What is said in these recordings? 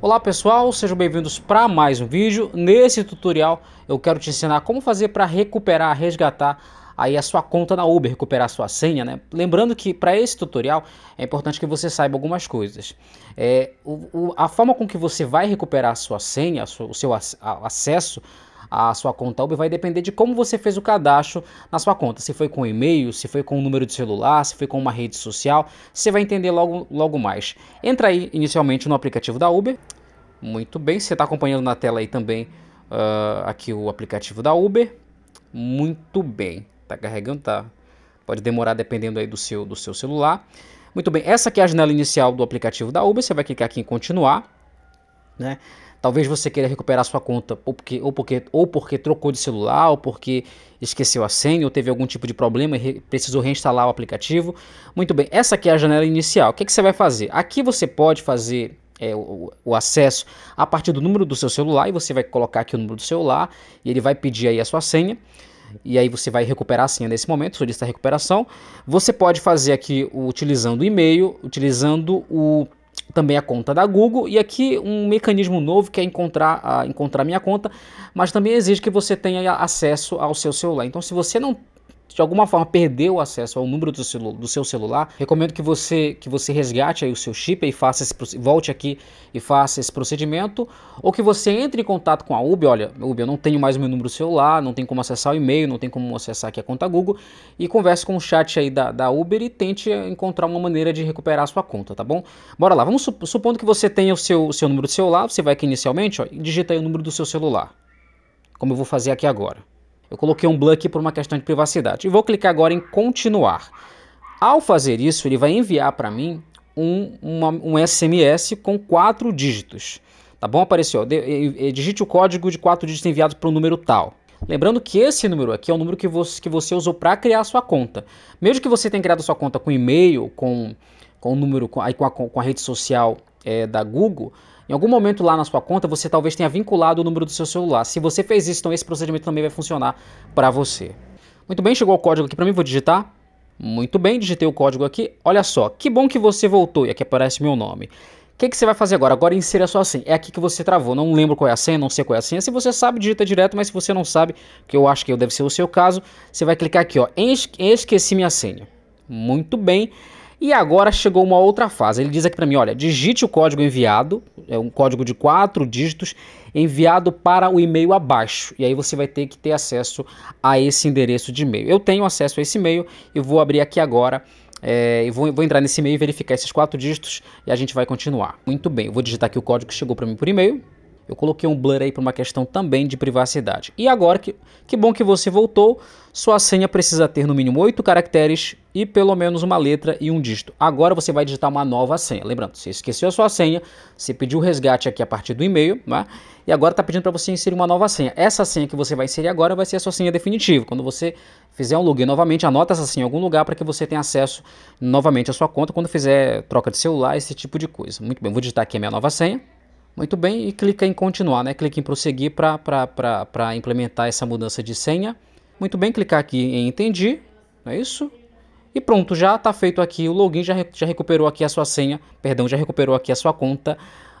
Olá pessoal, sejam bem-vindos para mais um vídeo. Nesse tutorial eu quero te ensinar como fazer para recuperar, resgatar aí a sua conta na Uber, recuperar a sua senha, né? Lembrando que para esse tutorial é importante que você saiba algumas coisas. É, o, o, a forma com que você vai recuperar a sua senha, o seu ac acesso a sua conta Uber vai depender de como você fez o cadastro na sua conta. Se foi com e-mail, se foi com o número de celular, se foi com uma rede social, você vai entender logo, logo mais. Entra aí inicialmente no aplicativo da Uber. Muito bem, você está acompanhando na tela aí também uh, aqui o aplicativo da Uber. Muito bem, tá carregando, tá? Pode demorar dependendo aí do seu, do seu celular. Muito bem, essa aqui é a janela inicial do aplicativo da Uber. Você vai clicar aqui em continuar, né? Talvez você queira recuperar sua conta ou porque, ou porque, ou porque trocou de celular, ou porque esqueceu a senha, ou teve algum tipo de problema e re, precisou reinstalar o aplicativo. Muito bem, essa aqui é a janela inicial. O que, que você vai fazer? Aqui você pode fazer é, o, o, acesso a partir do número do seu celular e você vai colocar aqui o número do celular e ele vai pedir aí a sua senha e aí você vai recuperar a senha nesse momento, solicita a recuperação. Você pode fazer aqui utilizando o e-mail, utilizando o também a conta da Google e aqui um mecanismo novo que é encontrar, a, encontrar minha conta, mas também exige que você tenha acesso ao seu celular. Então, se você não de alguma forma perdeu o acesso ao número do, celu do seu celular, recomendo que você que você resgate aí o seu chip e faça esse, volte aqui e faça esse procedimento, ou que você entre em contato com a UB, olha, UB, eu não tenho mais o meu número do celular, não tem como acessar o e-mail, não tem como acessar aqui a conta Google, e converse com o chat aí da, da Uber e tente encontrar uma maneira de recuperar a sua conta, tá bom? Bora lá, vamos supondo que você tenha o seu, o seu número do celular, você vai aqui inicialmente, ó, e digita aí o número do seu celular, como eu vou fazer aqui agora. Eu coloquei um blank por uma questão de privacidade. E vou clicar agora em continuar. Ao fazer isso, ele vai enviar para mim um, uma, um SMS com quatro dígitos. Tá bom? Apareceu. digite o código de quatro dígitos enviado para o número tal. Lembrando que esse número aqui é o número que você, que você usou para criar a sua conta. Mesmo que você tenha criado a sua conta com e-mail, com, com o número, com, com, a, com a rede social é, da Google, em algum momento lá na sua conta, você talvez tenha vinculado o número do seu celular. Se você fez isso, então esse procedimento também vai funcionar para você. Muito bem, chegou o código aqui para mim, vou digitar. Muito bem, digitei o código aqui. Olha só, que bom que você voltou e aqui aparece meu nome. O que, que, você vai fazer agora? Agora insira a sua senha. É aqui que você travou. Não lembro qual é a senha, não sei qual é a senha. Se você sabe, digita direto, mas se você não sabe, que eu acho que deve ser o seu caso, você vai clicar aqui, ó. Esqueci minha senha. Muito bem. E agora chegou uma outra fase. Ele diz aqui para mim, olha, digite o código enviado, é um código de quatro dígitos enviado para o e-mail abaixo. E aí você vai ter que ter acesso a esse endereço de e-mail. Eu tenho acesso a esse e-mail e vou abrir aqui agora é, vou, vou, entrar nesse e-mail e verificar esses quatro dígitos e a gente vai continuar. Muito bem, eu vou digitar aqui o código que chegou para mim por e-mail. Eu coloquei um blur aí por uma questão também de privacidade. E agora, que, que bom que você voltou. Sua senha precisa ter no mínimo 8 caracteres e pelo menos uma letra e um dígito. Agora você vai digitar uma nova senha. Lembrando, você esqueceu a sua senha, você pediu o resgate aqui a partir do e-mail, né? e agora está pedindo para você inserir uma nova senha. Essa senha que você vai inserir agora vai ser a sua senha definitiva. Quando você fizer um login novamente, anota essa senha em algum lugar para que você tenha acesso novamente à sua conta quando fizer troca de celular, esse tipo de coisa. Muito bem, vou digitar aqui a minha nova senha. Muito bem, e clica em continuar, né? clica em prosseguir para implementar essa mudança de senha. Muito bem, clicar aqui em entendi, não é isso? E pronto, já está feito aqui, o login já, já recuperou aqui a sua senha, perdão, já recuperou aqui a sua conta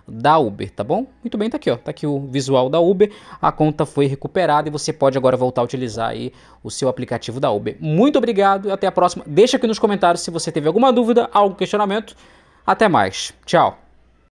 da Uber, tá bom? Muito bem, tá aqui, ó, tá aqui o visual da Uber, a conta foi recuperada e você pode agora voltar a utilizar aí o seu aplicativo da Uber. Muito obrigado e até a próxima. Deixa aqui nos comentários se você teve alguma dúvida, algum questionamento. Até mais. Tchau.